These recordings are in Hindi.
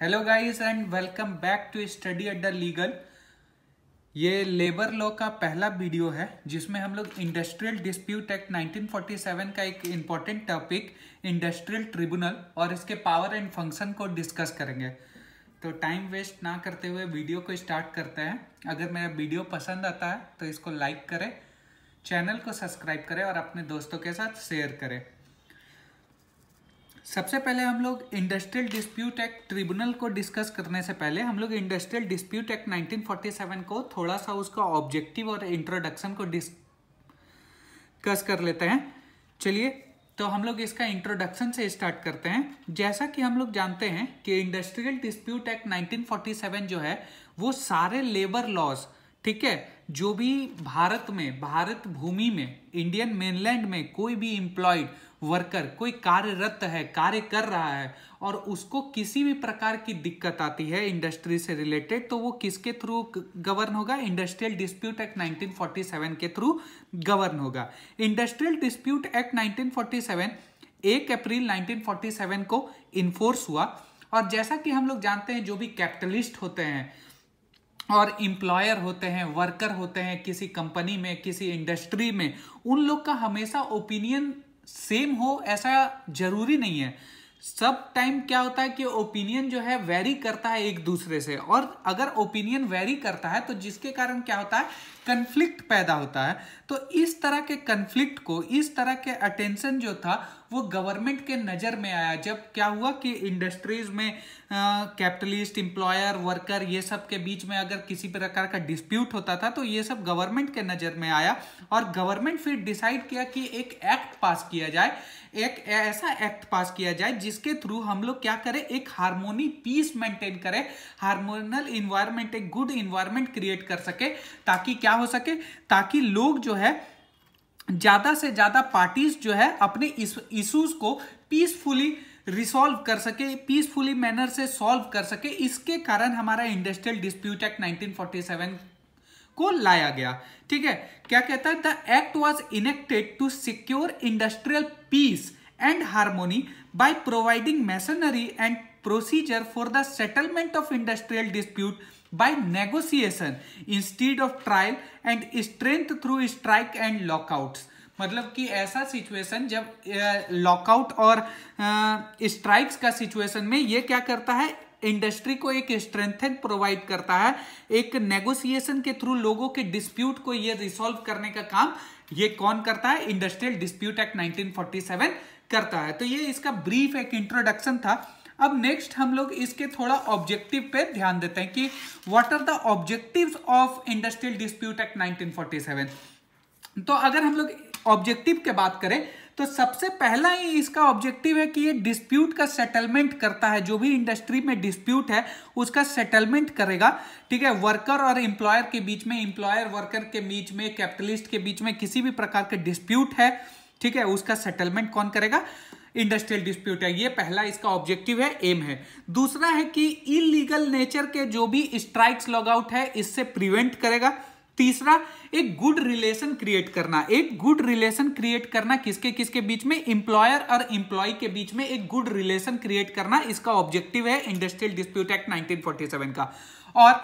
hello guys and welcome back to study at the legal ये लेबर लॉ का पहला वीडियो है जिसमें हम लोग इंडस्ट्रियल डिस्प्यूट एक्ट 1947 का एक इम्पॉर्टेंट टॉपिक इंडस्ट्रियल ट्रिब्यूनल और इसके पावर एंड फंक्शन को डिस्कस करेंगे तो टाइम वेस्ट ना करते हुए वीडियो को स्टार्ट करते हैं अगर मेरा वीडियो पसंद आता है तो इसको लाइक करें चैनल को सब्सक्राइब करें और अपने दोस्तों के साथ शेयर करें सबसे पहले हम लोग इंडस्ट्रियल डिस्प्यूट एक्ट ट्रिब्यूनल को डिस्कस करने से पहले हम लोग इंडस्ट्रियल डिस्प्यूट एक्ट 1947 को थोड़ा सा उसका ऑब्जेक्टिव और इंट्रोडक्शन को डिस्कस कर लेते हैं चलिए तो हम लोग इसका इंट्रोडक्शन से स्टार्ट करते हैं जैसा कि हम लोग जानते हैं कि इंडस्ट्रियल डिस्प्यूट एक्ट नाइनटीन जो है वो सारे लेबर लॉज ठीक है जो भी भारत में भारत भूमि में इंडियन मेनलैंड में कोई भी इंप्लॉयड वर्कर कोई कार्यरत है कार्य कर रहा है और उसको किसी भी प्रकार की दिक्कत आती है इंडस्ट्री से रिलेटेड तो वो किसके थ्रू गवर्न होगा इंडस्ट्रियल डिस्प्यूट एक्ट 1947 के थ्रू गवर्न होगा इंडस्ट्रियल डिस्प्यूट एक्ट 1947 एक अप्रैल 1947 को इन्फोर्स हुआ और जैसा कि हम लोग जानते हैं जो भी कैपिटलिस्ट होते हैं और इम्प्लॉयर होते हैं वर्कर होते हैं किसी कंपनी में किसी इंडस्ट्री में उन लोग का हमेशा ओपिनियन सेम हो ऐसा जरूरी नहीं है सब टाइम क्या होता है कि ओपिनियन जो है वेरी करता है एक दूसरे से और अगर ओपिनियन वेरी करता है तो जिसके कारण क्या होता है कन्फ्लिक्ट पैदा होता है तो इस तरह के कन्फ्लिक्ट को इस तरह के अटेंशन जो था वो गवर्नमेंट के नज़र में आया जब क्या हुआ कि इंडस्ट्रीज में कैपिटलिस्ट एम्प्लॉयर वर्कर ये सब के बीच में अगर किसी प्रकार का डिस्प्यूट होता था तो ये सब गवर्नमेंट के नज़र में आया और गवर्नमेंट फिर डिसाइड किया कि एक एक्ट पास किया जाए एक ऐसा एक्ट पास किया जाए जिसके थ्रू हम लोग क्या करें एक हारमोनी पीस मेंटेन करें हारमोनल इन्वायरमेंट एक गुड इन्वायरमेंट क्रिएट कर सके ताकि क्या हो सके ताकि लोग जो है ज़्यादा से ज़्यादा पार्टीज जो है अपने इश्यूज को पीसफुली रिसॉल्व कर सके पीसफुली मैनर से सॉल्व कर सके इसके कारण हमारा इंडस्ट्रियल डिस्प्यूट एक्ट 1947 को लाया गया ठीक है क्या कहता है the act was enacted to secure industrial peace and harmony by providing machinery and procedure for the settlement of industrial dispute by negotiation instead of trial and strength through strike and lockouts मतलब कि ऐसा सिचुएशन जब लॉकआउट और स्ट्राइक्स का सिचुएशन में ये क्या करता है इंडस्ट्री को एक स्ट्रेंथन प्रोवाइड करता है एक नेगोशिएशन के थ्रू लोगों के डिस्प्यूट को ये रिसोल्व करने का काम ये कौन करता है इंडस्ट्रियल डिस्प्यूट एक्ट 1947 करता है तो ये इसका ब्रीफ एक इंट्रोडक्शन था अब नेक्स्ट हम लोग इसके थोड़ा ऑब्जेक्टिव पे ध्यान देते हैं कि what are the objectives of industrial dispute act 1947 तो अगर हम लोग ऑब्जेक्टिव के बात करें तो सबसे पहला ही इसका ऑब्जेक्टिव है कि ये डिस्प्यूट का सेटलमेंट करता है जो भी इंडस्ट्री में डिस्प्यूट है उसका सेटलमेंट करेगा ठीक है वर्कर और एम्प्लॉयर के बीच में एम्प्लॉयर वर्कर के बीच में कैपिटलिस्ट के बीच में किसी भी प्रकार के डिस्प्यूट है ठीक है उसका सेटलमेंट कौन करेगा इंडस्ट्रियल डिस्प्यूट है ये पहला इसका ऑब्जेक्टिव है एम है दूसरा है कि इलीगल नेचर के जो भी स्ट्राइक्स लॉग आउट है इससे प्रिवेंट करेगा तीसरा एक गुड रिलेशन क्रिएट करना एक गुड रिलेशन क्रिएट करना किसके किसके बीच में इंप्लॉयर और इंप्लॉय के बीच में एक गुड रिलेशन क्रिएट करना इसका ऑब्जेक्टिव है इंडस्ट्रियल डिस्प्यूट एक्ट 1947 का और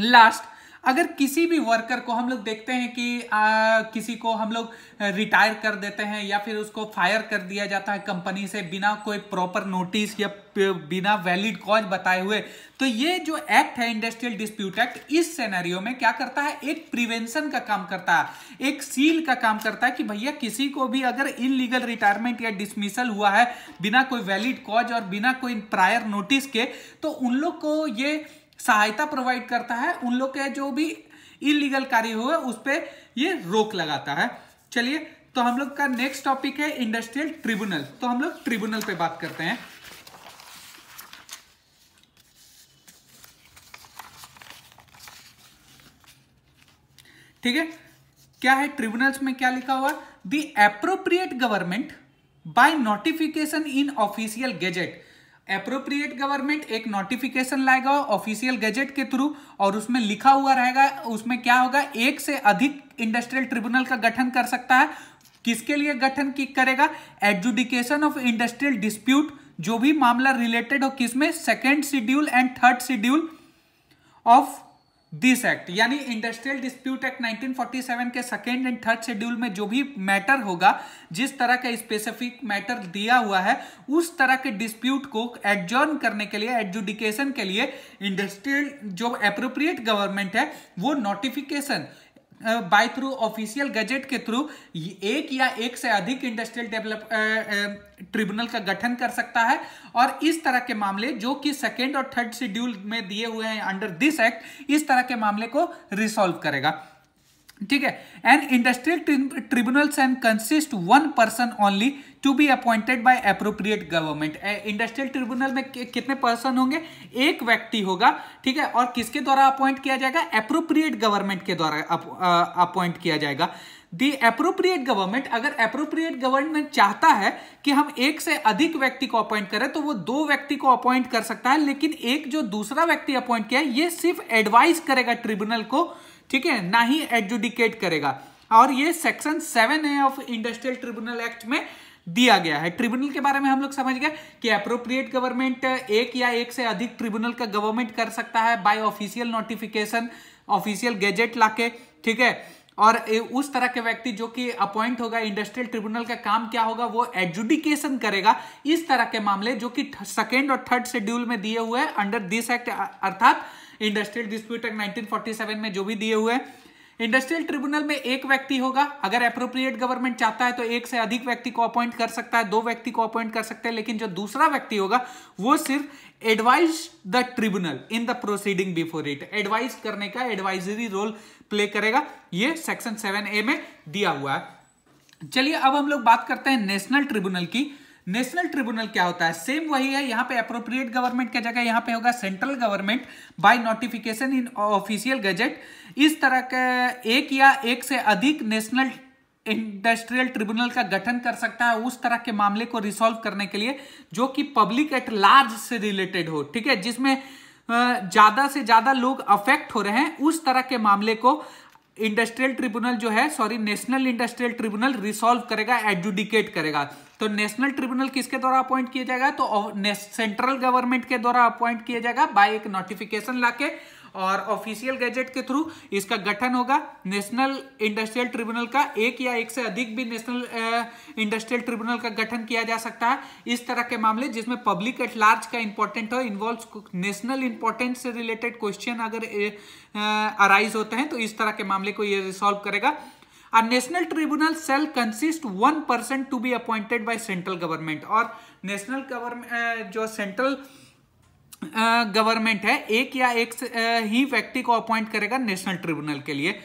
लास्ट अगर किसी भी वर्कर को हम लोग देखते हैं कि आ, किसी को हम लोग रिटायर कर देते हैं या फिर उसको फायर कर दिया जाता है कंपनी से बिना कोई प्रॉपर नोटिस या बिना वैलिड कॉज बताए हुए तो ये जो एक्ट है इंडस्ट्रियल डिस्प्यूट एक्ट इस सेनेरियो में क्या करता है एक प्रिवेंशन का काम करता है एक सील का काम करता है कि भैया किसी को भी अगर इनलीगल रिटायरमेंट या डिसमिसल हुआ है बिना कोई वैलिड कॉज और बिना कोई प्रायर नोटिस के तो उन लोग को ये सहायता प्रोवाइड करता है उन लोग के जो भी इलीगल कार्य हुए उस पर ये रोक लगाता है चलिए तो हम लोग का नेक्स्ट टॉपिक है इंडस्ट्रियल ट्रिब्यूनल तो हम लोग ट्रिब्यूनल पे बात करते हैं ठीक है क्या है ट्रिब्यूनल्स में क्या लिखा हुआ the appropriate government by notification in official gazette appropriate government एक नोटिफिकेशन लाएगा ऑफिशियल गजेट के थ्रू और उसमें लिखा हुआ रहेगा उसमें क्या होगा एक से अधिक इंडस्ट्रियल ट्रिब्यूनल का गठन कर सकता है किसके लिए गठन की करेगा एडजुडिकेशन ऑफ इंडस्ट्रियल डिस्प्यूट जो भी मामला रिलेटेड हो किसमें second schedule and third schedule of this act यानी इंडस्ट्रियल डिस्प्यूट एक्ट 1947 के सेकेंड एंड थर्ड शेड्यूल में जो भी मैटर होगा जिस तरह का स्पेसिफिक मैटर दिया हुआ है उस तरह के डिस्प्यूट को एडजॉर्न करने के लिए एडजुडिकेशन के लिए इंडस्ट्रियल जो अप्रोप्रिएट गवर्नमेंट है वो notification by through official gazette के थ्रू एक या एक से अधिक इंडस्ट्रियल डेवलप ट्रिब्यूनल का गठन कर सकता है और इस तरह के मामले जो कि सेकेंड और थर्ड शेड्यूल में दिए हुए हैं अंडर दिस एक्ट इस तरह के मामले को रिसोल्व करेगा ठीक है and industrial tribunals and consist one person only to be appointed by appropriate government industrial tribunal में कितने पर्सन होंगे एक व्यक्ति होगा ठीक है और किसके द्वारा अपॉइंट किया जाएगा अप्रोप्रिएट गवर्नमेंट के द्वारा अपॉइंट किया जाएगा दी अप्रोप्रिएट गवर्नमेंट अगर अप्रोप्रिएट गवर्नमेंट चाहता है कि हम एक से अधिक व्यक्ति को अपॉइंट करें तो वो दो व्यक्ति को अपॉइंट कर सकता है लेकिन एक जो दूसरा व्यक्ति अपॉइंट किया है ये सिर्फ एडवाइस करेगा ट्रिब्यूनल को ठीक है ना ही एडजुडिकेट करेगा और ये सेक्शन सेवन है ऑफ इंडस्ट्रियल ट्रिब्यूनल एक्ट में दिया गया है ट्रिब्यूनल के बारे में हम लोग समझ गए कि अप्रोप्रिएट गवर्नमेंट एक या एक से अधिक ट्रिब्यूनल का गवर्नमेंट कर सकता है by official notification official gazette लाके ठीक है और उस तरह के व्यक्ति जो कि अपॉइंट होगा इंडस्ट्रियल ट्रिब्यूनल का काम क्या होगा वो एजुडिकेशन करेगा इस तरह के मामले जो कि सेकेंड और थर्ड शेड्यूल में दिए हुए अंडर दिस एक्ट अर्थात इंडस्ट्रियल डिस्प्यूट एक्ट 1947 में जो भी दिए हुए इंडस्ट्रियल ट्रिब्यूनल में एक व्यक्ति होगा अगर अप्रोप्रिएट गवर्नमेंट चाहता है तो एक से अधिक व्यक्ति को अपॉइंट कर सकता है दो व्यक्ति को अपॉइंट कर सकते हैं लेकिन जो दूसरा व्यक्ति होगा वो सिर्फ advise the tribunal in the proceeding before it advise करने का एडवाइजरी रोल प्ले करेगा ये सेक्शन सेवन ए में दिया हुआ है चलिए अब हम लोग बात करते हैं नेशनल ट्रिब्यूनल की नेशनल ट्रिब्यूनल क्या होता है सेम वही है यहाँ पे अप्रोप्रिएट गवर्नमेंट क्या जगह यहाँ पे होगा central government by notification in official gazette इस तरह के एक या एक से अधिक नेशनल इंडस्ट्रियल ट्रिब्यूनल का गठन कर सकता है उस तरह के मामले को रिसोल्व करने के लिए जो कि पब्लिक एट लार्ज से रिलेटेड हो ठीक है जिसमें ज्यादा से ज्यादा लोग अफेक्ट हो रहे हैं उस तरह के मामले को इंडस्ट्रियल ट्रिब्यूनल जो है sorry national industrial tribunal resolve करेगा एडजुडिकेट करेगा तो नेशनल ट्रिब्यूनल किसके द्वारा अपॉइंट किया जाएगा तो सेंट्रल गवर्नमेंट के द्वारा अपॉइंट किया जाएगा बाय एक नोटिफिकेशन लाके और ऑफिशियल गैजेट के थ्रू इसका गठन होगा नेशनल इंडस्ट्रियल ट्रिब्यूनल का एक या एक से अधिक भी नेशनल इंडस्ट्रियल ट्रिब्यूनल का गठन किया जा सकता है इस तरह के मामले जिसमें पब्लिक एट लार्ज का इंपॉर्टेंट हो इन्वॉल्व नेशनल इंपॉर्टेंट से रिलेटेड क्वेश्चन अगर अराइज होते हैं तो इस तरह के मामले को ये रिसोल्व करेगा national tribunal shall consist one one to be appointed by central government और नेशनल गवर्नमेंट जो central uh, गवर्नमेंट है एक या एक ही व्यक्ति को अपॉइंट करेगा नेशनल ट्रिब्यूनल के लिए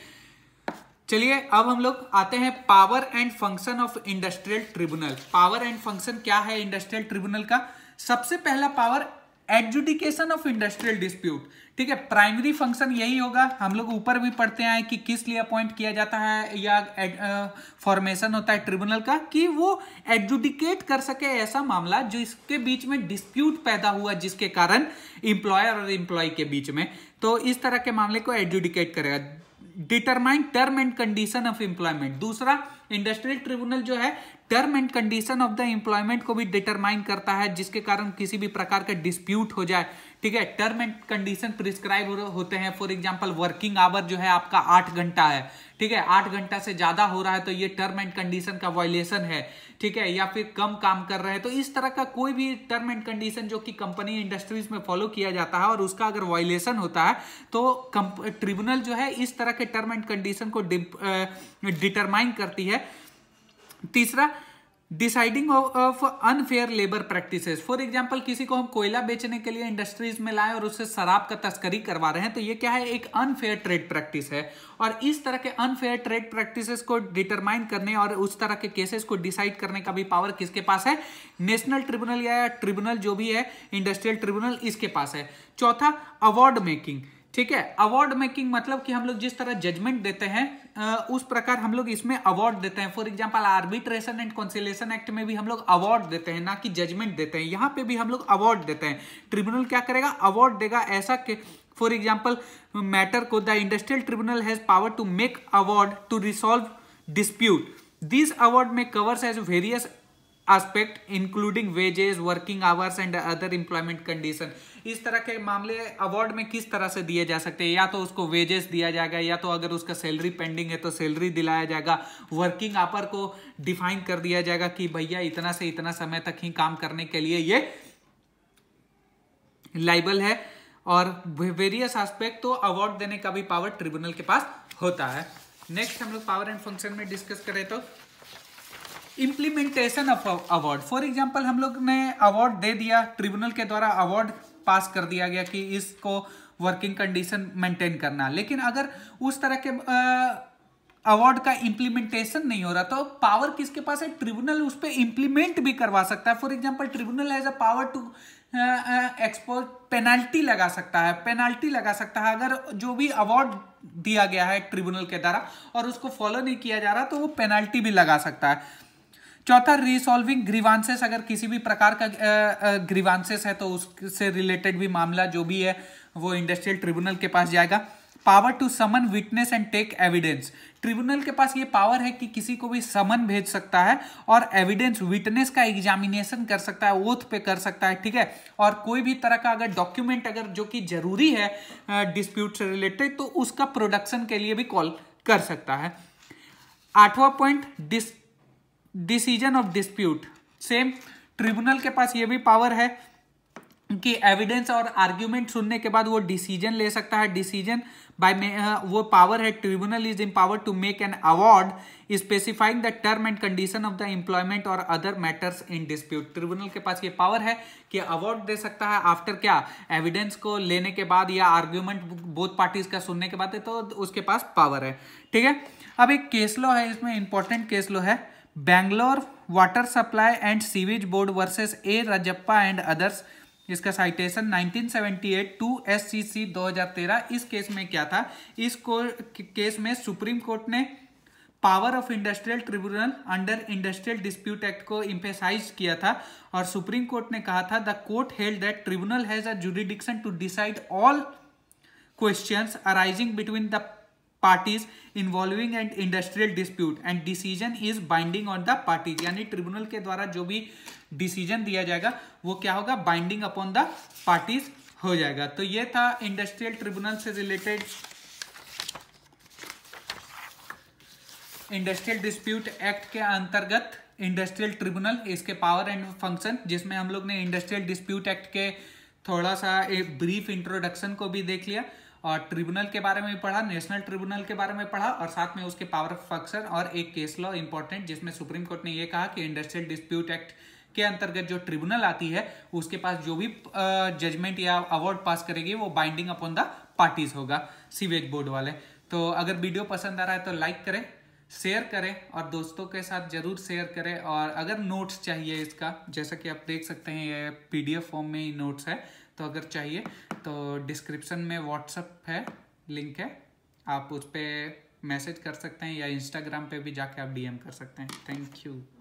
चलिए अब हम लोग आते हैं power and function of industrial tribunal power and function क्या है इंडस्ट्रियल ट्रिब्यूनल का सबसे पहला power adjudication of industrial dispute ठीक है प्राइमरी फंक्शन यही होगा हम लोग ऊपर भी पढ़ते आए कि किस लिए अपॉइंट किया जाता है या फॉर्मेशन uh, होता है ट्रिब्यूनल का कि वो एडजुडिकेट कर सके ऐसा मामला जो इसके बीच में डिस्प्यूट पैदा हुआ जिसके कारण इंप्लॉयर और इंप्लॉय के बीच में तो इस तरह के मामले को एडजुडिकेट करेगा determine term and condition of employment दूसरा इंडस्ट्रियल ट्रिब्यूनल जो है term and condition of the employment को भी डिटरमाइन करता है जिसके कारण किसी भी प्रकार का डिस्प्यूट हो जाए ठीक है टर्म एंड कंडीशन प्रिस्क्राइब होते हैं फॉर एग्जाम्पल वर्किंग आवर जो है आपका आठ घंटा है ठीक है आठ घंटा से ज्यादा हो रहा है तो ये टर्म एंड कंडीशन का वॉयलेशन है ठीक है या फिर कम काम कर रहे हैं तो इस तरह का कोई भी टर्म एंड कंडीशन जो कि कंपनी इंडस्ट्रीज में फॉलो किया जाता है और उसका अगर वॉयलेशन होता है तो ट्रिब्यूनल जो है इस तरह के टर्म एंड कंडीशन को डिटरमाइन करती है तीसरा deciding of unfair labour practices for example किसी को हम कोयला बेचने के लिए इंडस्ट्रीज में लाए और उससे शराब का तस्करी करवा रहे हैं तो ये क्या है एक अनफेयर ट्रेड प्रैक्टिस है और इस तरह के अनफेयर ट्रेड प्रैक्टिसेस को डिटरमाइन करने और उस तरह के केसेस को डिसाइड करने का भी पावर किसके पास है नेशनल ट्रिब्यूनल या ट्रिब्यूनल जो भी है इंडस्ट्रियल ट्रिब्यूनल इसके पास है चौथा अवार्ड मेकिंग ठीक है अवार्ड मेकिंग मतलब कि हम लोग जिस तरह जजमेंट देते हैं उस प्रकार हम लोग इसमें अवार्ड देते हैं for example arbitration and conciliation act में भी हम लोग अवार्ड देते हैं ना कि जजमेंट देते हैं यहाँ पे भी हम लोग अवार्ड देते हैं ट्रिब्यूनल क्या करेगा अवार्ड देगा ऐसा फॉर एग्जाम्पल मैटर को the industrial tribunal has power to make award to resolve dispute this award में covers as various aspect including wages working hours and other employment condition इस तरह के मामले अवार्ड में किस तरह से दिए जा सकते हैं या तो उसको वेजेस दिया जाएगा या तो अगर उसका सैलरी पेंडिंग है तो सैलरी दिलाया जाएगा वर्किंग आपर को डिफाइन कर दिया जाएगा कि भैया इतना से इतना समय तक ही काम करने के लिए ये लाइबल है और वेरियस एस्पेक्ट तो अवार्ड देने का भी पावर ट्रिब्यूनल के पास होता है नेक्स्ट हम लोग पावर एंड फंक्शन में डिस्कस करें तो implementation of award for example हम लोग ने अवार्ड दे दिया ट्रिब्यूनल के द्वारा अवार्ड पास कर दिया गया कि इसको वर्किंग कंडीशन मेंटेन करना लेकिन अगर उस तरह के अवार्ड का इंप्लीमेंटेशन नहीं हो रहा तो पावर किसके पास है ट्रिब्यूनल उस पर इंप्लीमेंट भी करवा सकता है for example tribunal as a power to expose penalty लगा सकता है पेनाल्टी लगा सकता है अगर जो भी अवार्ड दिया गया है ट्रिब्यूनल के द्वारा और उसको फॉलो नहीं किया जा रहा तो वो पेनाल्टी भी लगा सकता है चौथा रिसॉल्विंग ग्रीवांसेस अगर किसी भी प्रकार का ग्रीवांसेस है तो उससे रिलेटेड भी मामला जो भी है वो इंडस्ट्रियल ट्रिब्यूनल के पास जाएगा power to summon witness and take evidence tribunal के पास ये पावर है कि किसी को भी समन भेज सकता है और एविडेंस विटनेस का एग्जामिनेशन कर सकता है ओथ पे कर सकता है ठीक है और कोई भी तरह का अगर डॉक्यूमेंट अगर जो कि जरूरी है डिस्प्यूट से रिलेटेड तो उसका प्रोडक्शन के लिए भी कॉल कर सकता है आठवां point dis decision of dispute same tribunal के पास ये भी पावर है कि एविडेंस और आर्ग्यूमेंट सुनने के बाद वो डिसीजन ले सकता है डिसीजन बाय वो पावर है tribunal is power to make an award specifying the term and condition of the employment और other matters in dispute tribunal के पास ये पावर है कि अवार्ड दे सकता है आफ्टर क्या एविडेंस को लेने के बाद या आर्ग्यूमेंट बोथ पार्टीज का सुनने के बाद तो उसके पास पावर है ठीक है अब एक केस लो है इसमें इंपॉर्टेंट केस लो है Bangalore water supply and sewage board versus A Rajappa and others इसका साइटेशन 1978 टू एससीसी 2013 इस केस में क्या था इस केस में सुप्रीम कोर्ट ने power of industrial tribunal under industrial dispute act को इम्फेसाइज किया था और सुप्रीम कोर्ट ने कहा था the court held that tribunal has a jurisdiction to decide all questions arising between the parties involving and industrial dispute and decision is binding on the parties यानी ट्रिब्यूनल के द्वारा जो भी डिसीजन दिया जाएगा वो क्या होगा बाइंडिंग अपॉन द पार्टीज हो जाएगा तो ये था इंडस्ट्रियल ट्रिब्यूनल से रिलेटेड इंडस्ट्रियल डिस्प्यूट एक्ट के अंतर्गत इंडस्ट्रियल ट्रिब्यूनल इसके पावर एंड फंक्शन जिसमें हम लोग ने इंडस्ट्रियल डिस्प्यूट एक्ट के थोड़ा सा ब्रीफ इंट्रोडक्शन को भी देख लिया ट्रिब्यूनल के बारे में भी पढ़ा नेशनल ट्रिब्यूनल के बारे में पढ़ा और साथ में उसके पावर ऑफ फंक्शन और एक केस लॉ इंपॉर्टेंट जिसमें सुप्रीम कोर्ट ने यह कहा कि इंडस्ट्रियल डिस्प्यूट एक्ट के अंतर्गत जो ट्रिब्यूनल आती है उसके पास जो भी जजमेंट या अवार्ड पास करेगी वो बाइंडिंग अपॉन द पार्टीज होगा सीवेज बोर्ड वाले तो अगर वीडियो पसंद आ रहा है तो लाइक करें शेयर करें और दोस्तों के साथ जरूर शेयर करें और अगर नोट्स चाहिए इसका जैसा कि आप देख सकते हैं ये पीडीएफ फॉर्म में ही नोट्स है तो अगर चाहिए तो डिस्क्रिप्शन में व्हाट्सअप है लिंक है आप उस पर मैसेज कर सकते हैं या इंस्टाग्राम पे भी जाके आप डीएम कर सकते हैं थैंक यू